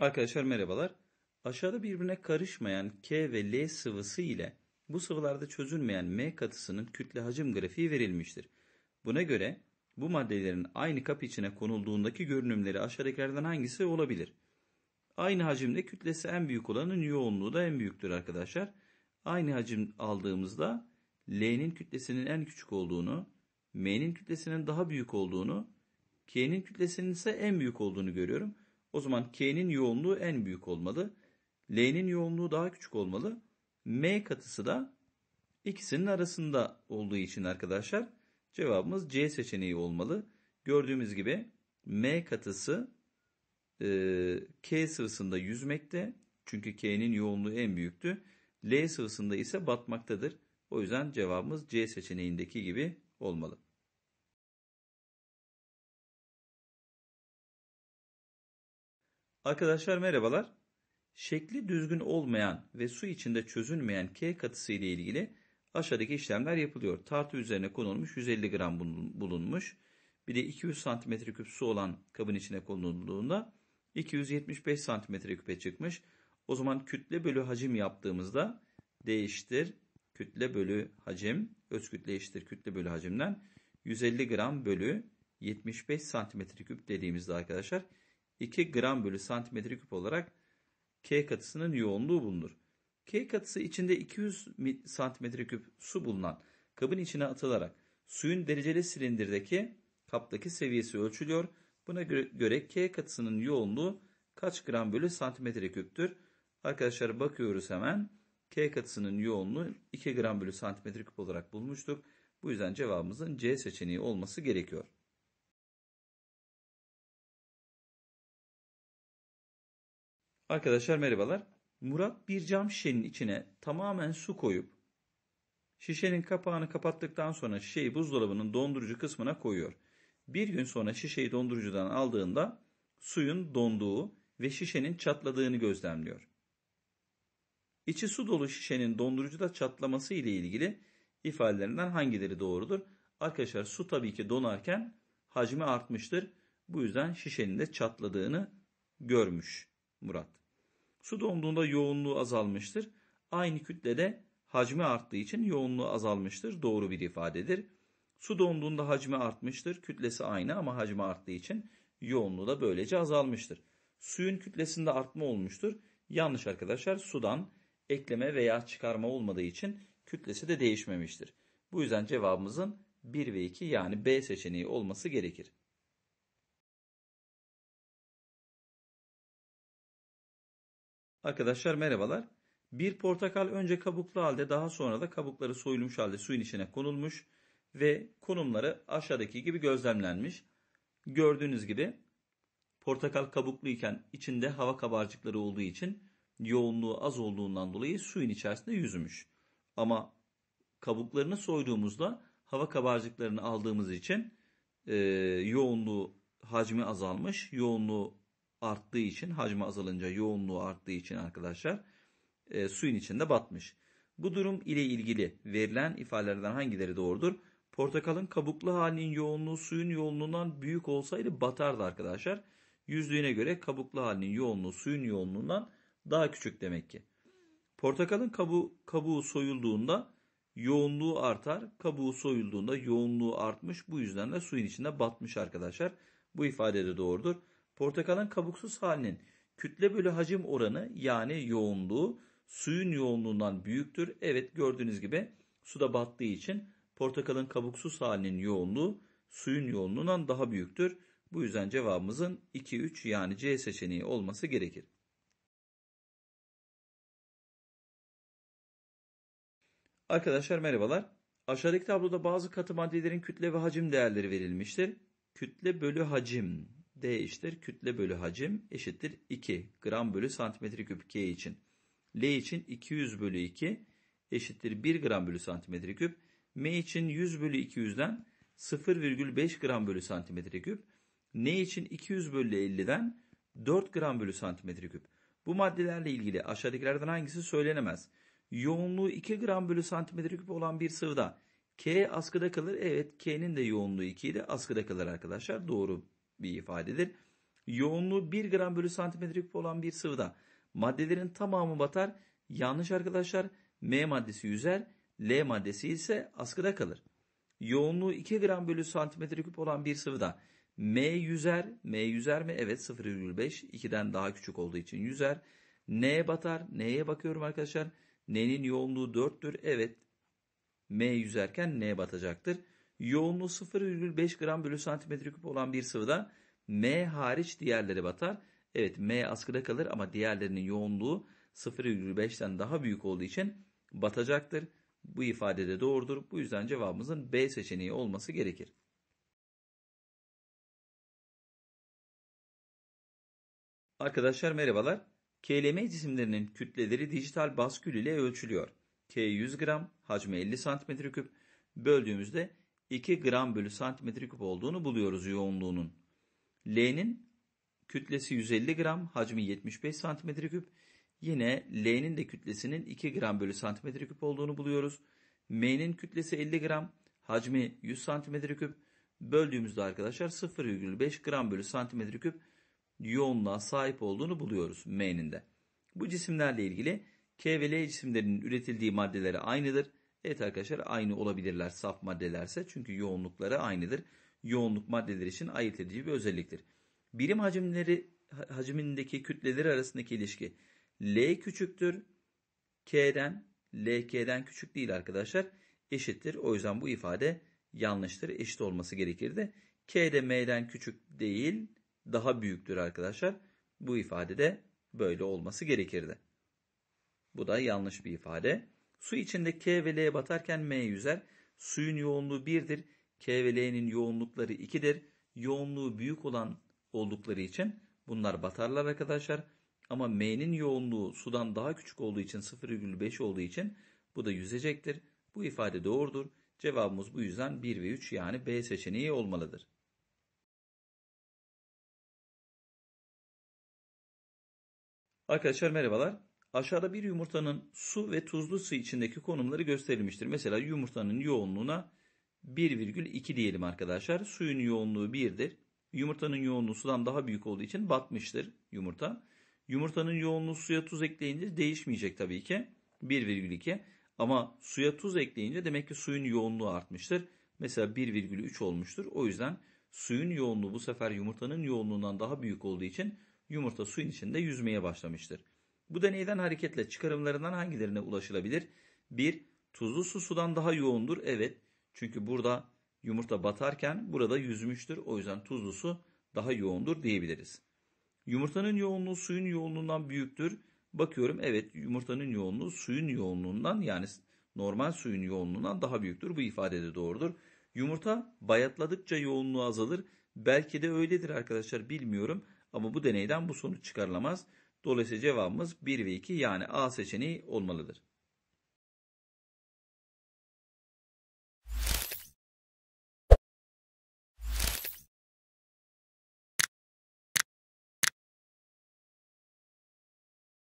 Arkadaşlar merhabalar. Aşağıda birbirine karışmayan K ve L sıvısı ile bu sıvılarda çözülmeyen M katısının kütle hacim grafiği verilmiştir. Buna göre bu maddelerin aynı kap içine konulduğundaki görünümleri aşağıdakilerden hangisi olabilir? Aynı hacimde kütlesi en büyük olanın yoğunluğu da en büyüktür arkadaşlar. Aynı hacim aldığımızda L'nin kütlesinin en küçük olduğunu, M'nin kütlesinin daha büyük olduğunu, K'nin kütlesinin ise en büyük olduğunu görüyorum. O zaman K'nin yoğunluğu en büyük olmalı. L'nin yoğunluğu daha küçük olmalı. M katısı da ikisinin arasında olduğu için arkadaşlar cevabımız C seçeneği olmalı. Gördüğümüz gibi M katısı e, K sırasında yüzmekte. Çünkü K'nin yoğunluğu en büyüktü. L sırasında ise batmaktadır. O yüzden cevabımız C seçeneğindeki gibi olmalı. Arkadaşlar merhabalar. Şekli düzgün olmayan ve su içinde çözünmeyen K katısı ile ilgili aşağıdaki işlemler yapılıyor. Tartı üzerine konulmuş 150 gram bulunmuş. Bir de 200 küp su olan kabın içine konulduğunda 275 santimetreküpe çıkmış. O zaman kütle bölü hacim yaptığımızda değiştir kütle bölü hacim, öz kütle eşittir kütle bölü hacimden 150 gram bölü 75 küp dediğimizde arkadaşlar 2 gram bölü santimetre küp olarak K katısının yoğunluğu bulunur. K katısı içinde 200 santimetre küp su bulunan kabın içine atılarak suyun dereceli silindirdeki kaptaki seviyesi ölçülüyor. Buna göre K katısının yoğunluğu kaç gram bölü santimetre küptür? Arkadaşlar bakıyoruz hemen. K katısının yoğunluğu 2 gram bölü santimetre küp olarak bulmuştuk. Bu yüzden cevabımızın C seçeneği olması gerekiyor. Arkadaşlar merhabalar. Murat bir cam şişenin içine tamamen su koyup şişenin kapağını kapattıktan sonra şişeyi buzdolabının dondurucu kısmına koyuyor. Bir gün sonra şişeyi dondurucudan aldığında suyun donduğu ve şişenin çatladığını gözlemliyor. İçi su dolu şişenin dondurucuda çatlaması ile ilgili ifadelerinden hangileri doğrudur? Arkadaşlar su tabii ki donarken hacmi artmıştır. Bu yüzden şişenin de çatladığını görmüş. Murat. Su donduğunda yoğunluğu azalmıştır. Aynı kütlede hacmi arttığı için yoğunluğu azalmıştır. Doğru bir ifadedir. Su donduğunda hacmi artmıştır. Kütlesi aynı ama hacmi arttığı için yoğunluğu da böylece azalmıştır. Suyun kütlesinde artma olmuştur. Yanlış arkadaşlar sudan ekleme veya çıkarma olmadığı için kütlesi de değişmemiştir. Bu yüzden cevabımızın 1 ve 2 yani B seçeneği olması gerekir. Arkadaşlar merhabalar. Bir portakal önce kabuklu halde daha sonra da kabukları soyulmuş halde suyun içine konulmuş ve konumları aşağıdaki gibi gözlemlenmiş. Gördüğünüz gibi portakal kabuklu iken içinde hava kabarcıkları olduğu için yoğunluğu az olduğundan dolayı suyun içerisinde yüzmüş. Ama kabuklarını soyduğumuzda hava kabarcıklarını aldığımız için e, yoğunluğu hacmi azalmış, yoğunluğu arttığı için hacmi azalınca yoğunluğu arttığı için arkadaşlar e, suyun içinde batmış. Bu durum ile ilgili verilen ifadelerden hangileri doğrudur? Portakalın kabuklu halinin yoğunluğu suyun yoğunluğundan büyük olsaydı batardı arkadaşlar. Yüzlüğüne göre kabuklu halinin yoğunluğu suyun yoğunluğundan daha küçük demek ki. Portakalın kabuğu, kabuğu soyulduğunda yoğunluğu artar. Kabuğu soyulduğunda yoğunluğu artmış. Bu yüzden de suyun içinde batmış arkadaşlar. Bu ifade de doğrudur. Portakalın kabuksuz halinin kütle bölü hacim oranı yani yoğunluğu suyun yoğunluğundan büyüktür. Evet gördüğünüz gibi suda battığı için portakalın kabuksuz halinin yoğunluğu suyun yoğunluğundan daha büyüktür. Bu yüzden cevabımızın 2-3 yani C seçeneği olması gerekir. Arkadaşlar merhabalar. Aşağıdaki tabloda bazı katı maddelerin kütle ve hacim değerleri verilmiştir. Kütle bölü hacim D eşittir kütle bölü hacim eşittir 2 gram bölü santimetre küp K için. L için 200 bölü 2 eşittir 1 gram bölü santimetre küp. M için 100 bölü 200'den 0,5 gram bölü santimetre küp. N için 200 bölü 50'den 4 gram bölü santimetre küp. Bu maddelerle ilgili aşağıdakilerden hangisi söylenemez? Yoğunluğu 2 gram bölü santimetre küp olan bir sıvıda K askıda kalır. Evet K'nin de yoğunluğu 2 idi askıda kalır arkadaşlar. Doğru bir ifadedir. Yoğunluğu 1 gram bölü santimetre küp olan bir sıvıda maddelerin tamamı batar. Yanlış arkadaşlar M maddesi yüzer, L maddesi ise askıda kalır. Yoğunluğu 2 gram bölü santimetre küp olan bir sıvıda M yüzer, M yüzer mi? Evet 0,5 2'den daha küçük olduğu için yüzer. N batar, N'ye bakıyorum arkadaşlar. N'nin yoğunluğu 4'tür. Evet M yüzerken N batacaktır. Yoğunluğu 0,5 gram bölü santimetre küp olan bir sıvıda M hariç diğerleri batar. Evet M askıda kalır ama diğerlerinin yoğunluğu 0,5'ten daha büyük olduğu için batacaktır. Bu ifade de doğrudur. Bu yüzden cevabımızın B seçeneği olması gerekir. Arkadaşlar merhabalar. KLM cisimlerinin kütleleri dijital baskül ile ölçülüyor. K 100 gram, hacmi 50 cm3 böldüğümüzde 2 gram bölü santimetre küp olduğunu buluyoruz yoğunluğunun. L'nin kütlesi 150 gram, hacmi 75 santimetre küp. Yine L'nin de kütlesinin 2 gram bölü santimetre küp olduğunu buluyoruz. M'nin kütlesi 50 gram, hacmi 100 santimetre küp. Böldüğümüzde arkadaşlar 0,5 gram bölü santimetre küp yoğunluğa sahip olduğunu buluyoruz M'nin de. Bu cisimlerle ilgili K ve L cisimlerinin üretildiği maddeleri aynıdır. Evet arkadaşlar aynı olabilirler saf maddelerse çünkü yoğunlukları aynıdır. Yoğunluk maddeler için ayırt edici bir özelliktir. Birim hacimleri hacmindeki kütleleri arasındaki ilişki L küçüktür. K'den L K'den küçük değil arkadaşlar. Eşittir. O yüzden bu ifade yanlıştır. Eşit olması gerekirdi. K de M'den küçük değil, daha büyüktür arkadaşlar. Bu ifade de böyle olması gerekirdi. Bu da yanlış bir ifade. Su içinde K ve L batarken M yüzer. Suyun yoğunluğu 1'dir. K ve L'nin yoğunlukları 2'dir. Yoğunluğu büyük olan oldukları için bunlar batarlar arkadaşlar. Ama M'nin yoğunluğu sudan daha küçük olduğu için 0,5 olduğu için bu da yüzecektir. Bu ifade doğrudur. Cevabımız bu yüzden 1 ve 3 yani B seçeneği olmalıdır. Arkadaşlar merhabalar. Aşağıda bir yumurtanın su ve tuzlu su içindeki konumları gösterilmiştir. Mesela yumurtanın yoğunluğuna 1,2 diyelim arkadaşlar. Suyun yoğunluğu 1'dir. Yumurtanın yoğunluğu sudan daha büyük olduğu için batmıştır yumurta. Yumurtanın yoğunluğu suya tuz ekleyince değişmeyecek tabii ki. 1,2 ama suya tuz ekleyince demek ki suyun yoğunluğu artmıştır. Mesela 1,3 olmuştur. O yüzden suyun yoğunluğu bu sefer yumurtanın yoğunluğundan daha büyük olduğu için yumurta suyun içinde yüzmeye başlamıştır. Bu deneyden hareketle çıkarımlarından hangilerine ulaşılabilir? 1. Tuzlu su sudan daha yoğundur. Evet. Çünkü burada yumurta batarken burada yüzmüştür. O yüzden tuzlu su daha yoğundur diyebiliriz. Yumurtanın yoğunluğu suyun yoğunluğundan büyüktür. Bakıyorum evet yumurtanın yoğunluğu suyun yoğunluğundan yani normal suyun yoğunluğundan daha büyüktür. Bu ifade de doğrudur. Yumurta bayatladıkça yoğunluğu azalır. Belki de öyledir arkadaşlar bilmiyorum ama bu deneyden bu sonuç çıkarılamaz. Dolayısıyla cevabımız 1 ve 2 yani A seçeneği olmalıdır.